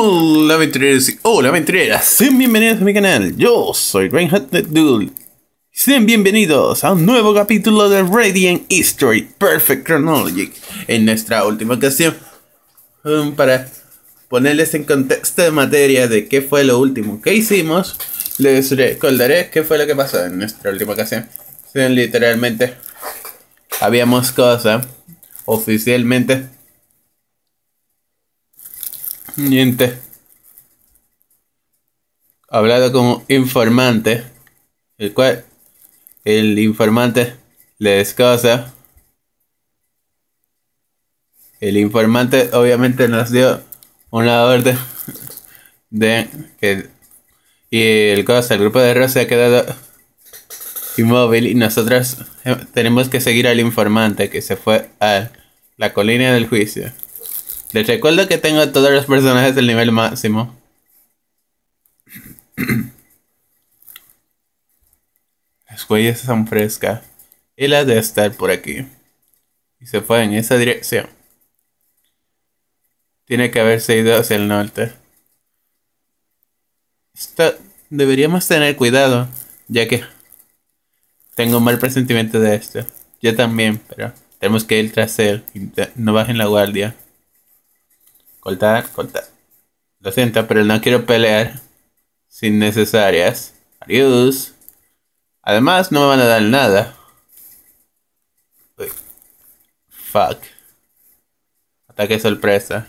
Hola aventureros y hola aventureras, sean bienvenidos a mi canal, yo soy Reinhardt Dude. Sean bienvenidos a un nuevo capítulo de Radiant History Perfect Chronology En nuestra última ocasión, um, para ponerles en contexto de materia de qué fue lo último que hicimos, les recordaré qué fue lo que pasó en nuestra última ocasión. literalmente, habíamos cosas oficialmente Niente. Hablado como informante, el cual el informante le descosa. El informante obviamente nos dio una orden de que y el cosa, el grupo de Ross se ha quedado inmóvil y nosotros eh, tenemos que seguir al informante que se fue a la colina del juicio. Les recuerdo que tengo a todos los personajes del nivel máximo. Las huellas son frescas. Y ha de estar por aquí. Y se fue en esa dirección. Tiene que haberse ido hacia el norte. Esto deberíamos tener cuidado, ya que tengo un mal presentimiento de esto. Yo también, pero tenemos que ir tras él. no bajen la guardia. Coltar, cortar. Lo siento, pero no quiero pelear sin necesarias. Adiós. Además, no me van a dar nada. Fuck. Ataque sorpresa.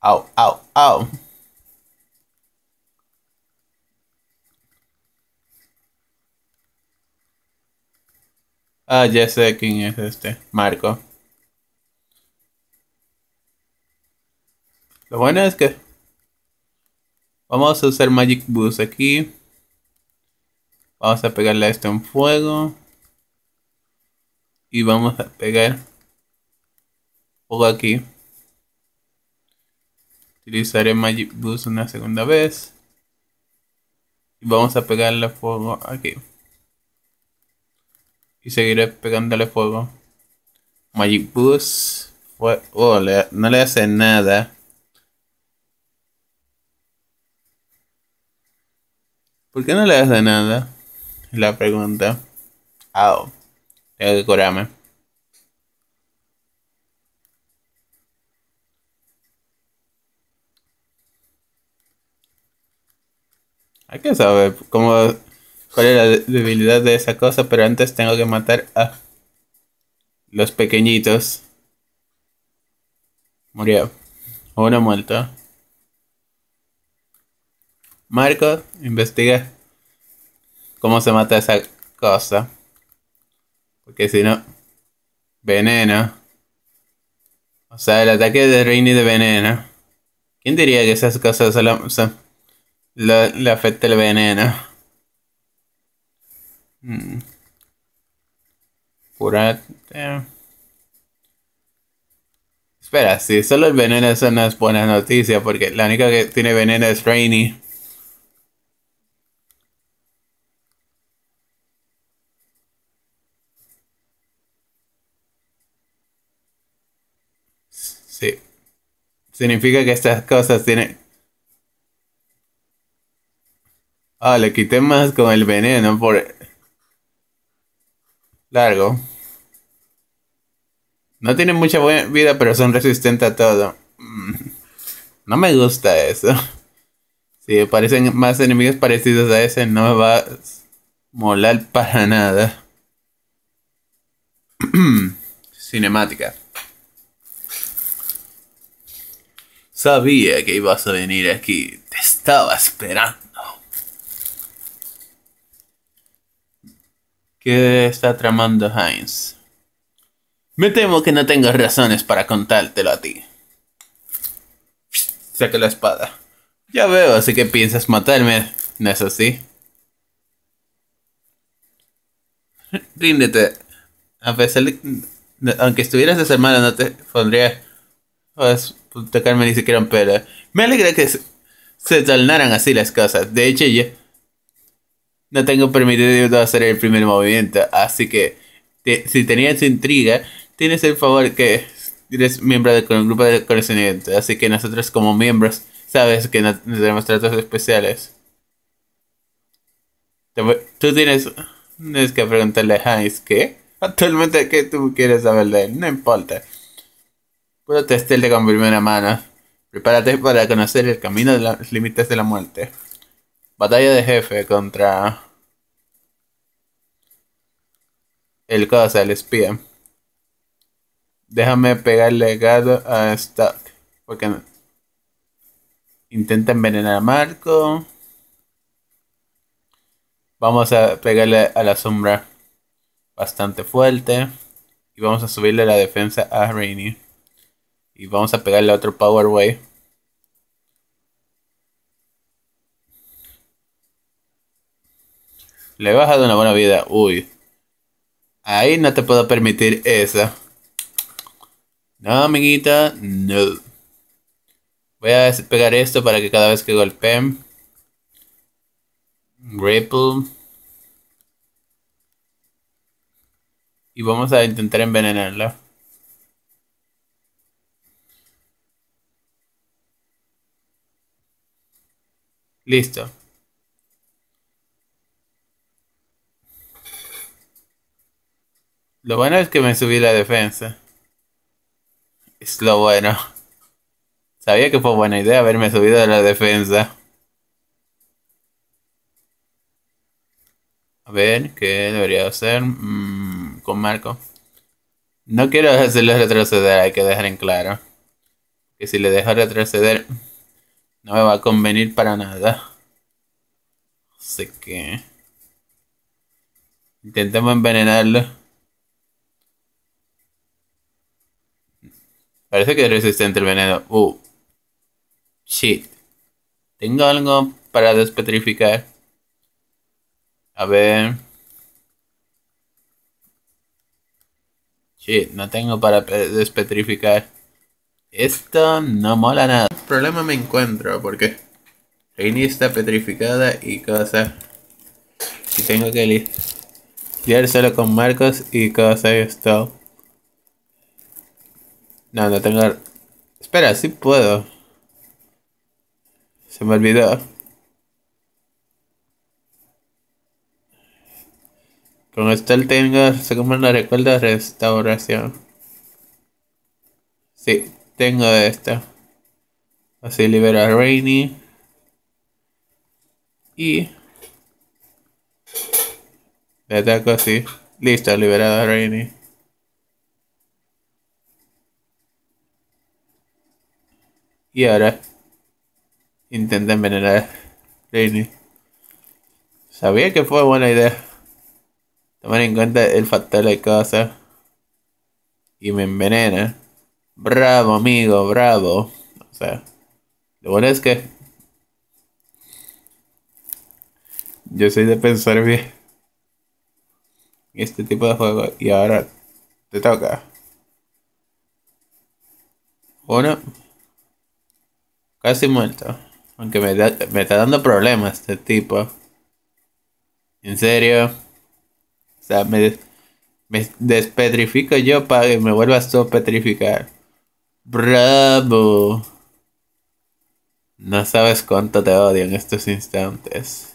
Au, au, au. Ah, ya sé quién es este. Marco. Lo bueno es que vamos a usar Magic Boost aquí. Vamos a pegarle a esto en fuego. Y vamos a pegar fuego aquí. Utilizaré Magic Boost una segunda vez. Y vamos a pegarle fuego aquí. Y seguiré pegándole fuego. Magic Boost. Oh, no le hace nada. ¿Por qué no le das de nada? La pregunta. Ah, oh, tengo que curarme. Hay que saber cómo, cuál es la debilidad de esa cosa, pero antes tengo que matar a los pequeñitos. Murió. Una muerta. Marco investiga cómo se mata esa cosa. Porque si no, veneno. O sea, el ataque de Rainy de veneno. ¿Quién diría que esas cosas solo, le afecta el veneno? Hmm. Espera, si solo el veneno es una buena noticia, porque la única que tiene veneno es Rainy. Significa que estas cosas tienen... Ah, le quité más con el veneno por... Largo. No tienen mucha vida, pero son resistentes a todo. Mm. No me gusta eso. Si aparecen más enemigos parecidos a ese, no me va a molar para nada. Cinemática. Sabía que ibas a venir aquí. Te estaba esperando. ¿Qué está tramando Heinz? Me temo que no tengo razones para contártelo a ti. Saca la espada. Ya veo, así que piensas matarme, ¿no es así? Ríndete. A pesar de... Aunque estuvieras no te pondría... Pues, ...tocarme me dice que eran Me alegra que se tornaran así las cosas. De hecho, yo no tengo permitido hacer el primer movimiento. Así que, si tenías intriga, tienes el favor que eres miembro del grupo de conocimiento. Así que nosotros como miembros, sabes que no, tenemos tratos especiales. Tú tienes, tienes que preguntarle a Heinz que actualmente que tú quieres saber de él. No importa. Puro de con primera mano. Prepárate para conocer el camino de los límites de la muerte. Batalla de jefe contra... El cosa, el espía. Déjame pegarle gado a Stuck. Porque intenta envenenar a Marco. Vamos a pegarle a la sombra bastante fuerte. Y vamos a subirle la defensa a Rainy. Y vamos a pegarle otro Power Wave. Le he bajado una buena vida. Uy. Ahí no te puedo permitir esa. No, amiguita. No. Voy a pegar esto para que cada vez que golpeen. Ripple. Y vamos a intentar envenenarla. Listo. Lo bueno es que me subí la defensa. Es lo bueno. Sabía que fue buena idea haberme subido a la defensa. A ver, ¿qué debería hacer mm, con Marco? No quiero hacerle retroceder, hay que dejar en claro. Que si le dejo retroceder... No me va a convenir para nada. ¿Sé que... Intentemos envenenarlo. Parece que es resistente el veneno. Uh. Shit. Tengo algo para despetrificar. A ver. Shit, no tengo para despetrificar. Esto no mola nada. problema me encuentro porque reinista está petrificada y cosas. Y tengo que lidiar solo con Marcos y cosas esto. No, no tengo... Espera, si puedo. Se me olvidó. Con esto tengo, según me recuerda recuerdo, restauración. Sí, tengo de esta. Así libera a Rainy. Y le ataco así. Listo, a Rainy. Y ahora intenta envenenar a Rainy. Sabía que fue buena idea. Tomar en cuenta el factor de casa. Y me envenena. Bravo, amigo, bravo. O sea, lo bueno es que. Yo soy de pensar bien. Este tipo de juego. Y ahora te toca. Bueno Casi muerto. Aunque me, me está dando problemas este tipo. En serio. O sea, me, me despetrifico yo para que me vuelvas tú a petrificar. Bravo. No sabes cuánto te odio en estos instantes.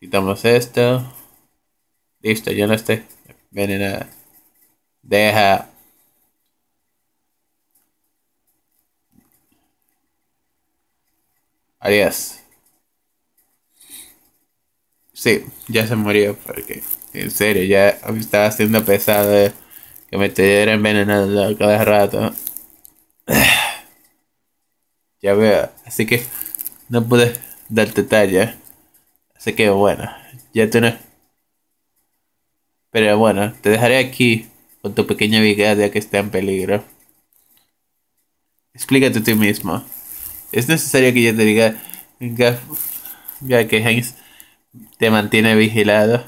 Quitamos esto. Listo, ya no estoy envenenada. Deja. Adiós. Sí, ya se murió porque, en serio, ya me estaba haciendo pesado. Eh que me estuviera envenenando cada rato. Ya veo, así que no pude darte talla. Así que bueno, ya tú no. Pero bueno, te dejaré aquí con tu pequeña ya que está en peligro. Explícate tú mismo. Es necesario que yo te diga ya que Heinz te mantiene vigilado.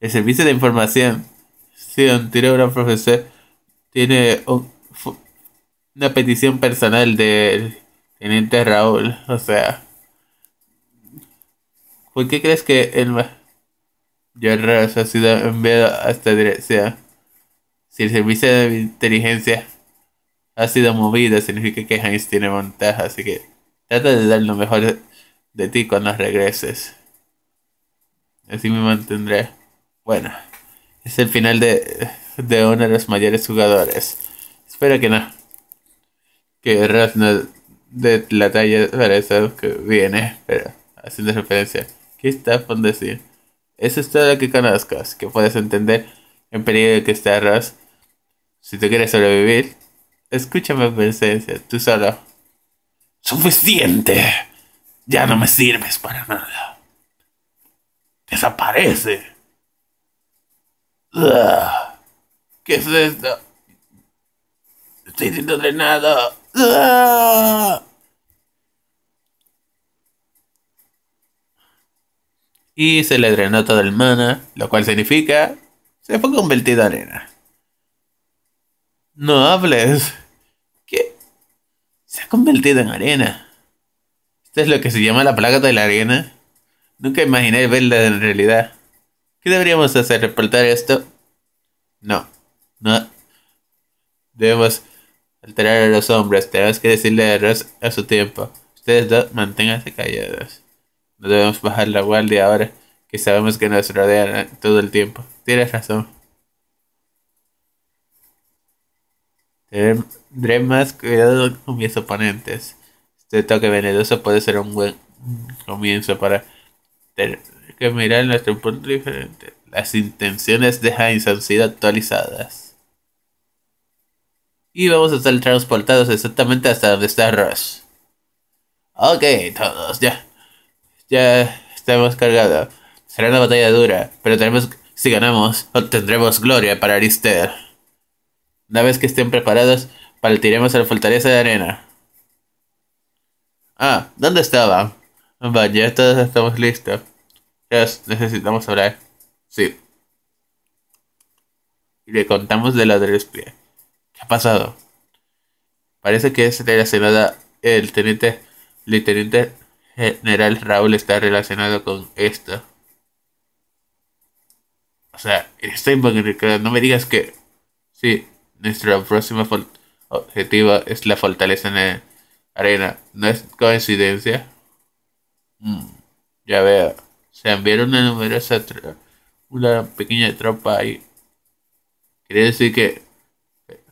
El servicio de información un tiro gran profesor tiene una petición personal del teniente Raúl, o sea, ¿por qué crees que el ya ha sido enviado a esta dirección? Si el servicio de inteligencia ha sido movido, significa que Heinz tiene ventaja, así que trata de dar lo mejor de ti cuando regreses. Así me mantendré. Bueno. Es el final de, uno de los mayores jugadores. Espero que no. Que Ross no de la talla para eso que viene, pero haciendo referencia. ¿Qué está por decir? Eso es todo lo que conozcas, que puedes entender en peligro que está Ross. Si tú quieres sobrevivir, escúchame presencia, tú solo. ¡Suficiente! Ya no me sirves para nada. Desaparece. ¿Qué es esto? Estoy siendo drenado. Y se le drenó todo el mana, lo cual significa se fue convertido en arena. No hables. ¿Qué? Se ha convertido en arena. Esto es lo que se llama la plaga de la arena. Nunca imaginé verla en realidad. ¿Qué deberíamos hacer? ¿Reportar esto? No. No. Debemos alterar a los hombres. Tenemos que decirle a a su tiempo. Ustedes dos manténganse callados. No debemos bajar la guardia ahora que sabemos que nos rodean todo el tiempo. Tienes razón. Tendré más cuidado con mis oponentes. Este toque venenoso puede ser un buen comienzo para que mirar nuestro punto diferente. Las intenciones de Heinz han sido actualizadas. Y vamos a estar transportados exactamente hasta donde está Ross. Ok, todos, ya. Ya estamos cargados. Será una batalla dura, pero tenemos, si ganamos, obtendremos gloria para Arister. Una vez que estén preparados, partiremos a la fortaleza de arena. Ah, ¿dónde estaba? Vaya, todos estamos listos necesitamos hablar. Sí. Y le contamos de la espía. ¿Qué ha pasado? Parece que es relacionada el teniente, el teniente general Raúl está relacionado con esto. O sea, está involucrado. No me digas que sí. Nuestro próximo objetivo es la fortaleza en la arena. No es coincidencia. Mm, ya veo. Se enviaron una numerosa una pequeña tropa ahí. quiere decir que eh,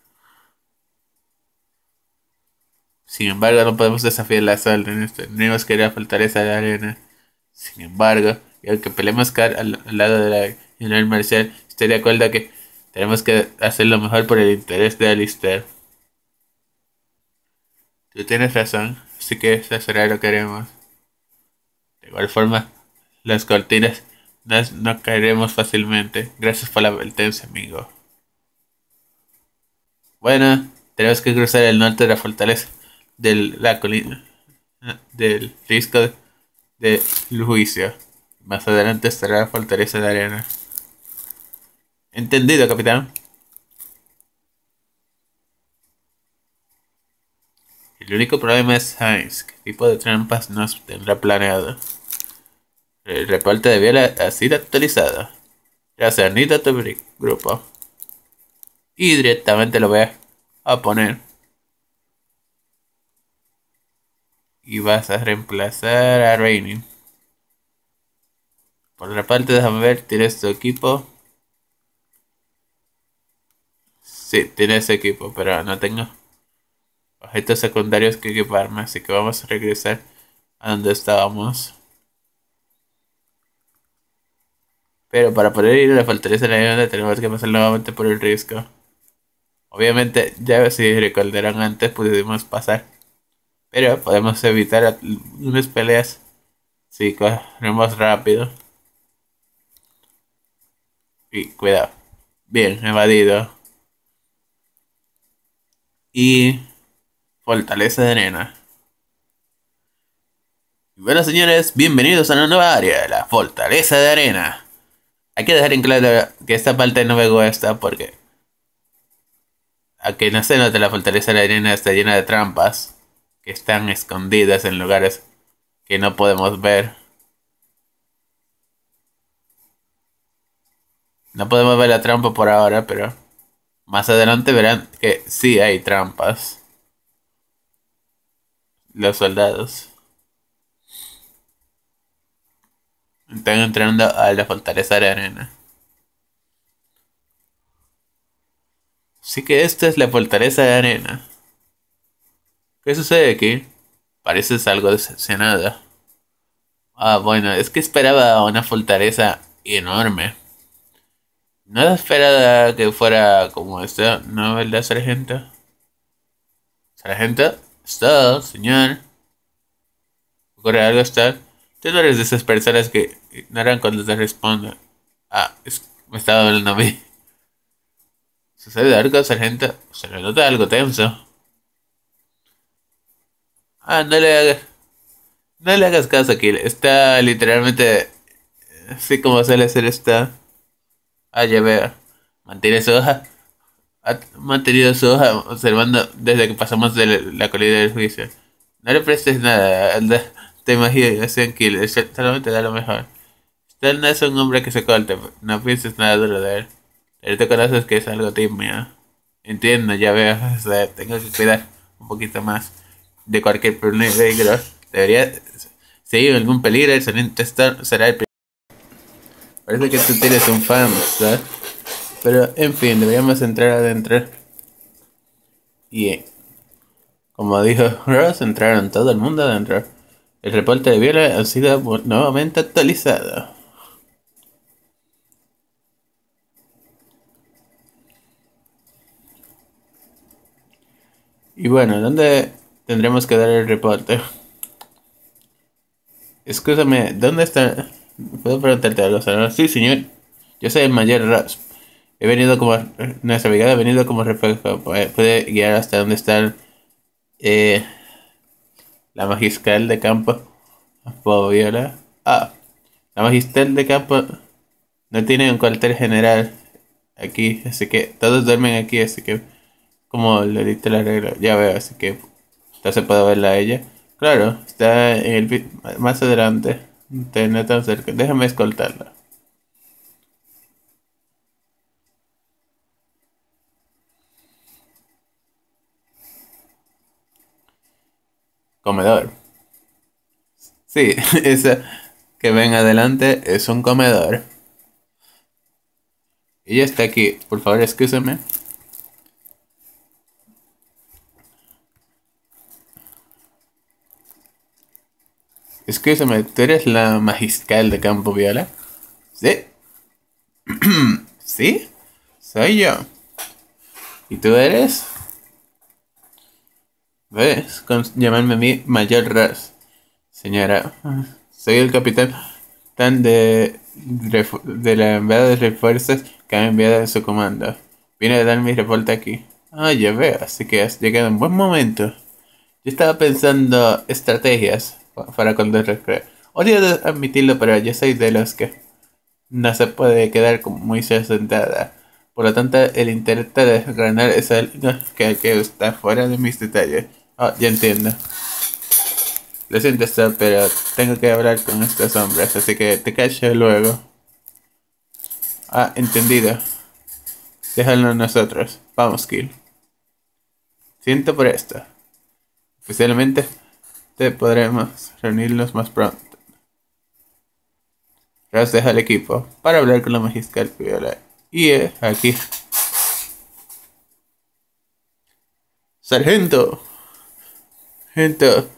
Sin embargo, no podemos desafiar la sal en No No nos quería faltar esa arena. Sin embargo, y aunque peleemos al, al, lado de la General Marcial, estoy de acuerdo que tenemos que hacer lo mejor por el interés de Alistair. Tú tienes razón, así que esa será lo que haremos. De igual forma, las cortinas, no caeremos fácilmente. Gracias por la advertencia, amigo. Bueno, tenemos que cruzar el norte de la fortaleza de la colina del disco de juicio. Más adelante estará la fortaleza de arena. Entendido, capitán. El único problema es Heinz. ¿Qué tipo de trampas nos tendrá planeado? El reporte de viola ha sido actualizado. Gracias, Anita, tu grupo. Y directamente lo voy a poner. Y vas a reemplazar a Raining. Por otra parte, déjame ver, tienes tu equipo. Sí, tienes equipo, pero no tengo objetos secundarios que equiparme, así que vamos a regresar a donde estábamos. Pero para poder ir a la fortaleza de la tenemos que pasar nuevamente por el risco. Obviamente, ya si recordarán antes pudimos pasar. Pero podemos evitar unas peleas si corremos rápido. Y cuidado. Bien, evadido. Y fortaleza de arena. Bueno señores, bienvenidos a la nueva área, la fortaleza de arena. Hay que dejar en claro que esta parte no me gusta porque... Aquí no se note la fortaleza de la arena está llena de trampas que están escondidas en lugares que no podemos ver. No podemos ver la trampa por ahora, pero más adelante verán que sí hay trampas. Los soldados. Están entrando a la fortaleza de arena. Así que esta es la fortaleza de arena. ¿Qué sucede aquí? Pareces algo decepcionada. Ah, bueno, es que esperaba una fortaleza enorme. No esperaba que fuera como esta, ¿no verdad, sargento? ¿Sargento? ¿Está, señor? ¿Ocurre algo, está? Tú no eres de esas personas que ignoran cuando te responda Ah, me estaba hablando a mí. ¿Sucede algo, sargento? Se le nota algo tenso. Ah, no le hagas. No le hagas caso, Kill. Está literalmente. Así como suele ser esta. Ah, ya veo. Mantiene su hoja. Ha mantenido su hoja observando desde que pasamos de la colina del juicio. No le prestes nada. Te imagino, Kill. Solamente da lo mejor. Tal no es un hombre que se corte, no pienses nada duro de él. te conoces que es algo tímido. Entiendo, ya veo. tengo que cuidar un poquito más de cualquier peligro. Debería. Si hay algún peligro, el será el primero. Parece que tú tienes un fan, ¿sabes? Pero, en fin, deberíamos entrar adentro. Y, como dijo Ross, entraron todo el mundo adentro. El reporte de Viola ha sido nuevamente actualizado. Y bueno, ¿dónde tendremos que dar el reporte? Escúchame, ¿dónde está? ¿Puedo preguntarte algo, Sí, señor. Yo soy el mayor Ross He venido como... Nuestra brigada ha venido como reflejo. Eh, puede guiar hasta dónde está eh, la magistral de campo. Ah, la magistral de campo no tiene un cuartel general aquí. Así que todos duermen aquí. Así que como le diste la regla. Ya veo, así que ya se puede verla a ella. Claro, está en el, más adelante. no tan cerca. Déjame escoltarla. Comedor. Sí, esa que ven adelante es un comedor. Ella está aquí. Por favor, escúchame. Escúchame, ¿tú eres la magistral de Campo Viola? Sí. ¿Sí? Soy yo. ¿Y tú eres? ¿Ves? Con llamarme a mí Mayor Ras. Señora, soy el capitán tan de, de la enviada de refuerzos que ha enviado su comando. Vine a dar mi reporte aquí. Ah, ya veo, así que has llegado en buen momento. Yo estaba pensando estrategias para cuando el recreo. Odio admitirlo, pero yo soy de los que no se puede quedar como muy sentada. Por lo tanto, el intento de ganar es algo que, que está fuera de mis detalles. Oh, ya entiendo. Lo siento, Sam, pero tengo que hablar con estas sombras, así que te cacho luego. Ah, entendido. Déjalo nosotros. Vamos, Kill. Siento por esto. Oficialmente, te podremos reunirnos más pronto. Ross deja el equipo para hablar con la magistral Piola. Y es aquí. Sargento. Sargento.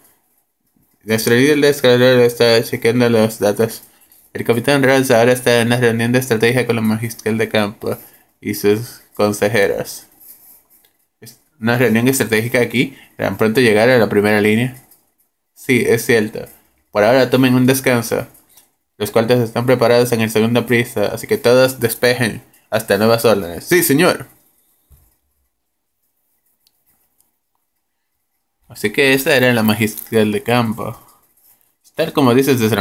Nuestro líder de escalador está chequeando los datos. El capitán Ross ahora está en una reunión de estrategia con la magistral de campo y sus consejeros. Una reunión estratégica aquí. Tan pronto llegar a la primera línea. Sí, es cierto. Por ahora tomen un descanso. Los cuartos están preparados en el segundo prisa, así que todos despejen hasta nuevas órdenes. Sí, señor. Así que esa era la magistral de campo. Estar, como dices sus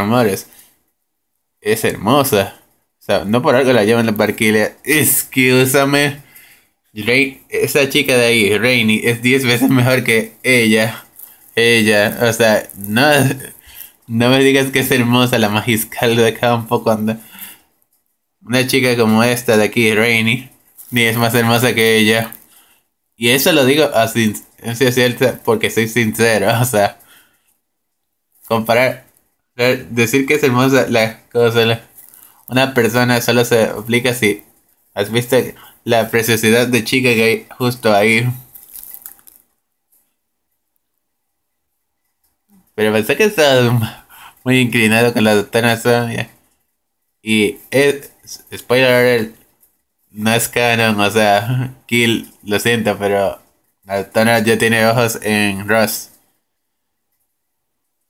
Es hermosa. O sea, no por algo la llevan la parquilla. Excúsame. esa chica de ahí, Rainy, es diez veces mejor que ella. Ella, o sea, no, no me digas que es hermosa la magiscal de campo cuando una chica como esta de aquí, Rainy, ni es más hermosa que ella. Y eso lo digo así, es cierto, porque soy sincero, o sea, comparar, eh, decir que es hermosa la cosa, una persona solo se aplica si has visto la preciosidad de chica que hay justo ahí. Pero pensé que estaba muy inclinado con la doctora Sonia. Y es, spoiler no es canon, o sea, Kill, lo siento, pero la doctora ya tiene ojos en Ross.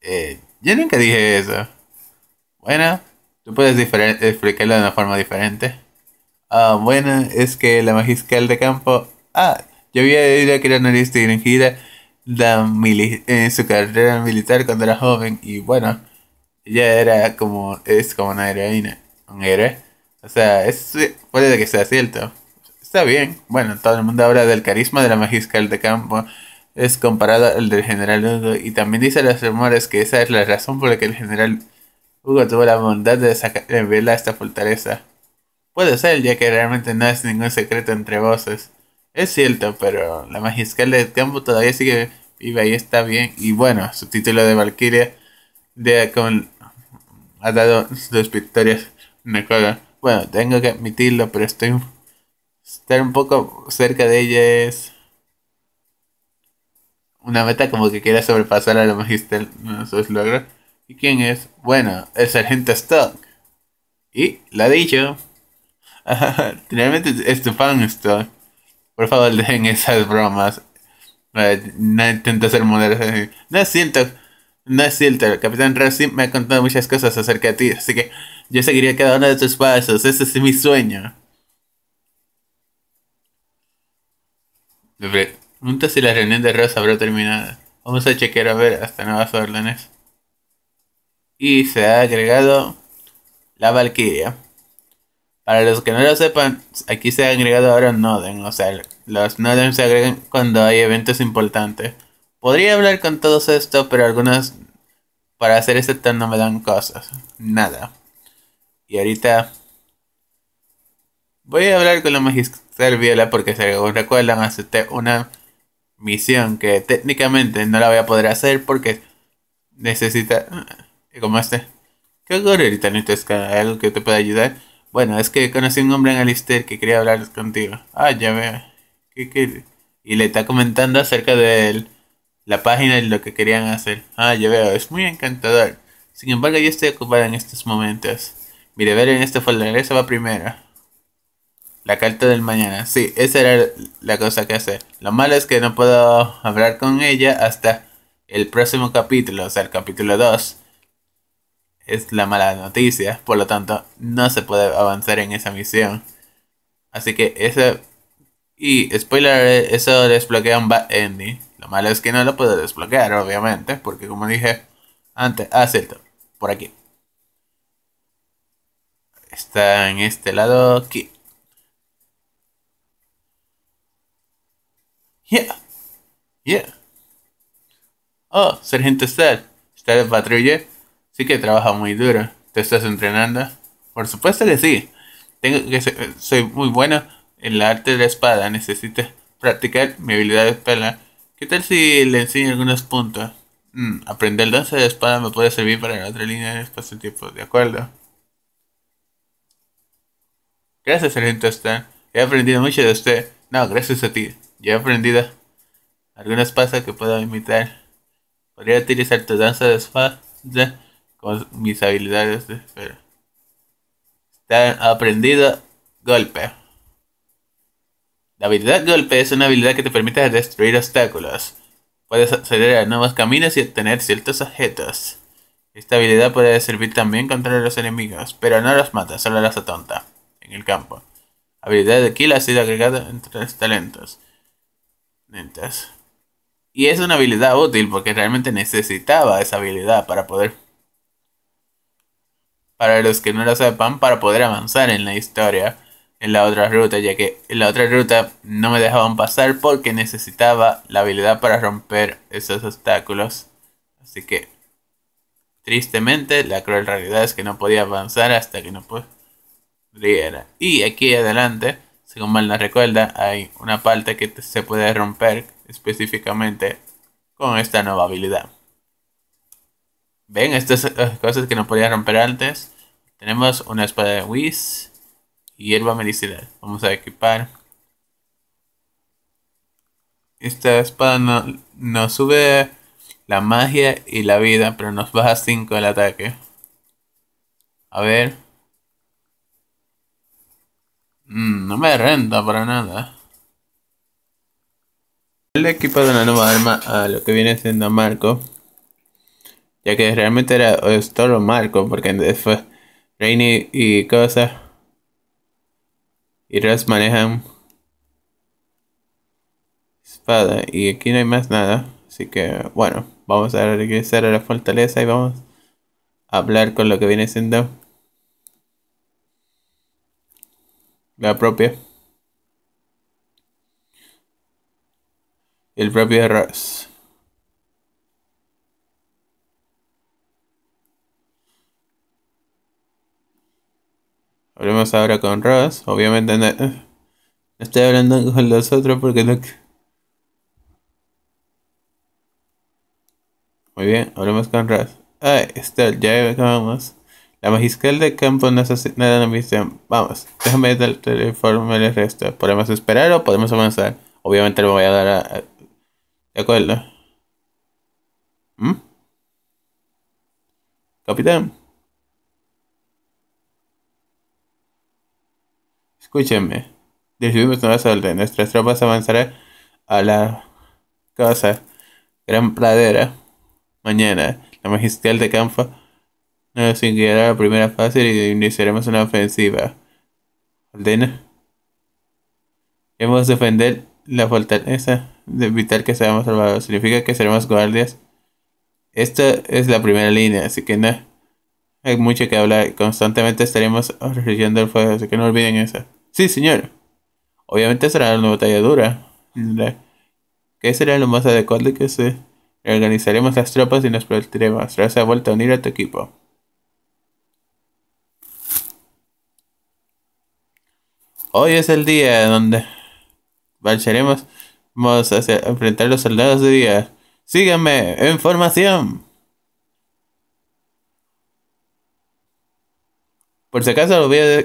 Eh, yo nunca dije eso. Bueno, tú puedes explicarlo de una forma diferente. Ah, bueno, es que la magistral de campo... Ah, yo había dicho que era nariz dirigida la en eh, su carrera militar cuando era joven y bueno, ella era como, es como una heroína, un héroe. O sea, es, puede que sea cierto. Está bien, bueno, todo el mundo habla del carisma de la magistral de campo, es comparado al del general Hugo y también dice los rumores que esa es la razón por la que el general Hugo tuvo la bondad de sacar en esta fortaleza. Puede ser, ya que realmente no es ningún secreto entre voces. Es cierto, pero la magistral del tiempo todavía sigue viva y está bien. Y bueno, su título de Valkyria de, con, ha dado dos victorias. Me Bueno, tengo que admitirlo, pero estoy estar un poco cerca de ella es una meta como que quiera sobrepasar a la magistral no lo logros. ¿Y quién es? Bueno, el sargento Stock. Y lo ha dicho. Realmente es fan Stock. Por favor, dejen esas bromas. Eh, no intento ser modelo eh, No es cierto. No es cierto. El Capitán Rossi me ha contado muchas cosas acerca de ti. Así que yo seguiría cada uno de tus pasos. Ese es mi sueño. Me si la reunión de Ross habrá terminado. Vamos a chequear a ver hasta nuevas órdenes. Y se ha agregado la Valkyria. Para los que no lo sepan, aquí se ha agregado ahora Noden, o sea, los Noden se agregan cuando hay eventos importantes. Podría hablar con todos esto, pero algunos para hacer este tan no me dan cosas, nada. Y ahorita voy a hablar con la magistral Viola porque si recuerdan acepté una misión que técnicamente no la voy a poder hacer porque necesita como este. ¿Qué ocurre ahorita? ¿Necesitas algo que te pueda ayudar? Bueno, es que conocí un hombre en Alister que quería hablar contigo. Ah, ya veo. ¿Qué, qué? Y le está comentando acerca de la página y lo que querían hacer. Ah, ya veo. Es muy encantador. Sin embargo, yo estoy ocupada en estos momentos. Mire, ver en este folder, esa va primero. La carta del mañana. Sí, esa era la cosa que hacer. Lo malo es que no puedo hablar con ella hasta el próximo capítulo, o sea, el capítulo 2 es la mala noticia, por lo tanto no se puede avanzar en esa misión. Así que ese... Y spoiler, eso desbloquea un bad ending. Lo malo es que no lo puedo desbloquear, obviamente, porque como dije antes... Ah, por aquí. Está en este lado aquí. Yeah. Yeah. Oh, Sergente Stead. Está de patrulla. Sí que trabaja muy duro. ¿Te estás entrenando? Por supuesto que sí. Tengo que ser, soy muy bueno en la arte de la espada. Necesito practicar mi habilidad de espada. ¿Qué tal si le enseño algunos puntos? Mm, aprender danza de espada me puede servir para la otra línea de espacio-tiempo. De acuerdo. Gracias, Sargento Stan. He aprendido mucho de usted. No, gracias a ti. Yo he aprendido algunas pasas que puedo imitar. Podría utilizar tu danza de espada con mis habilidades de espera. Está aprendido golpe. La habilidad golpe es una habilidad que te permite destruir obstáculos. Puedes acceder a nuevos caminos y obtener ciertos objetos. Esta habilidad puede servir también contra los enemigos, pero no los mata, solo las atonta en el campo. Habilidad de kill ha sido agregada entre los talentos. Y es una habilidad útil porque realmente necesitaba esa habilidad para poder para los que no lo sepan, para poder avanzar en la historia en la otra ruta, ya que en la otra ruta no me dejaban pasar porque necesitaba la habilidad para romper esos obstáculos. Así que, tristemente, la cruel realidad es que no podía avanzar hasta que no pudiera. Y aquí adelante, según mal no recuerda, hay una parte que se puede romper específicamente con esta nueva habilidad. ¿Ven? Estas eh, cosas que no podía romper antes tenemos una espada de Whis y hierba medicinal. Vamos a equipar. Esta espada nos sube la magia y la vida, pero nos baja 5 el ataque. A ver. Mm, no me renta para nada. Le he equipado una nueva arma a lo que viene siendo Marco. Ya que realmente era solo Marco, porque después Rainy y Cosa y Ras manejan espada y aquí no hay más nada así que bueno vamos a regresar a la fortaleza y vamos a hablar con lo que viene siendo la propia el propio Ross. Hablemos ahora con Ross. Obviamente eh, no, estoy hablando con los otros porque no... Muy bien, hablemos con Ross. Ay, ah, está ya acabamos La magistral de campo no nada la misión Vamos, déjame dar el teléfono del resto. ¿Podemos esperar o podemos avanzar? Obviamente le voy a dar a... ¿De acuerdo? ¿Mm? Capitán. Escúchenme. Decidimos no asaltar. Nuestras tropas avanzarán a la casa Gran Pradera. Mañana, la magistral de Campo nos a la primera fase y iniciaremos una ofensiva. Aldena Debemos defender la fortaleza de evitar que seamos salvados. Significa que seremos guardias. Esta es la primera línea, así que no hay mucho que hablar. Constantemente estaremos recibiendo el fuego, así que no olviden eso. Sí, señor. Obviamente será una batalla dura. Que será lo más adecuado de que se organizaremos las tropas y nos protegeremos? Traza la vuelta a unir a tu equipo. Hoy es el día donde marcharemos Vamos a enfrentar a los soldados de día. Síganme en formación. Por si acaso lo voy a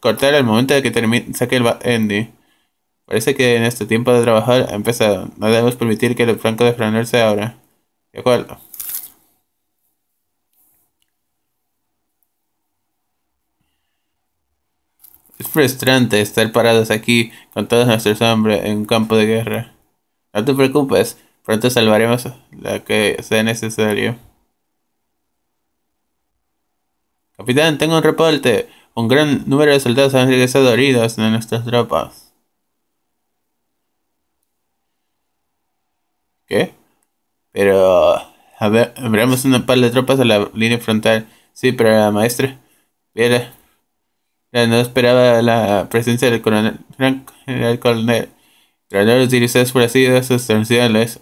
cortar al momento de que termine, saque el Endi Parece que en este tiempo de trabajar ha empezado. No debemos permitir que el franco de ahora De acuerdo. Es frustrante estar parados aquí con todos nuestros hombres en un campo de guerra. No te preocupes, pronto salvaremos la que sea necesario. Capitán, tengo un reporte. Un gran número de soldados han regresado heridos en nuestras tropas. ¿Qué? Pero... A ver, veremos una par de tropas a la línea frontal. Sí, pero la maestra... Viera... No esperaba la presencia del coronel... Frank, General coronel... Granaderos dirigidos por extensiones.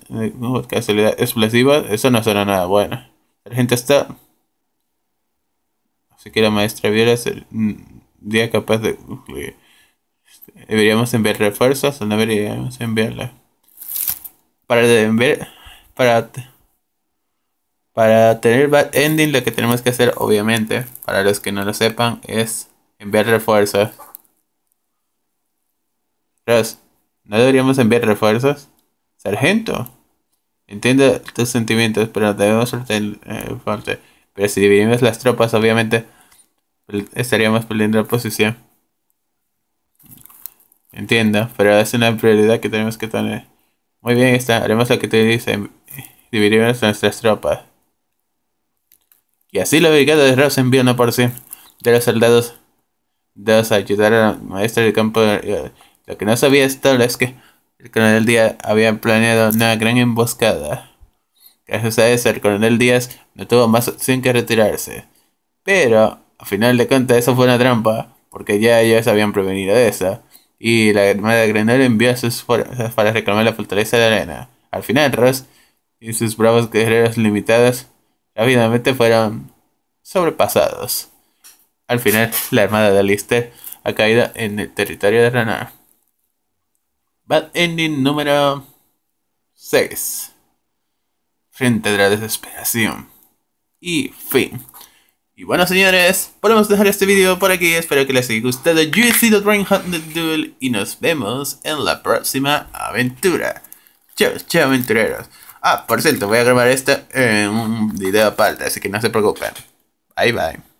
casualidad explosiva, eso no será nada bueno. La gente está que la maestra el mm, día capaz de... Este, deberíamos enviar refuerzos o no deberíamos enviarla. Para enviar... Para... Para tener bad ending lo que tenemos que hacer, obviamente, para los que no lo sepan, es enviar refuerzos. ¿no deberíamos enviar refuerzos? Sargento, entiendo tus sentimientos, pero debemos ser el eh, Pero si dividimos las tropas, obviamente Estaríamos perdiendo la posición. Entiendo, pero es una prioridad que tenemos que tener. Muy bien, está. Haremos lo que te dice. Em, Dividimos nuestras tropas. Y así la brigada de Ross envió una porción de los soldados dos a ayudar al maestro del campo. Eh, lo que no sabía esto es que el coronel Díaz había planeado una gran emboscada. Gracias a eso, el coronel Díaz no tuvo más opción que retirarse. Pero al final de cuentas, eso fue una trampa, porque ya ellos habían prevenido de esa. Y la armada de Grenel envió a sus fuerzas para reclamar la fortaleza de arena. Al final, Ross y sus bravos guerreros limitados rápidamente fueron sobrepasados. Al final, la armada de Alistair ha caído en el territorio de Ranar. Bad Ending número 6. Frente de la desesperación. Y fin. Y bueno señores, podemos dejar este video por aquí, espero que les haya gustado Duel y nos vemos en la próxima aventura. Chao, chao aventureros. Ah, por cierto, voy a grabar esto en un video aparte, así que no se preocupen. Bye bye.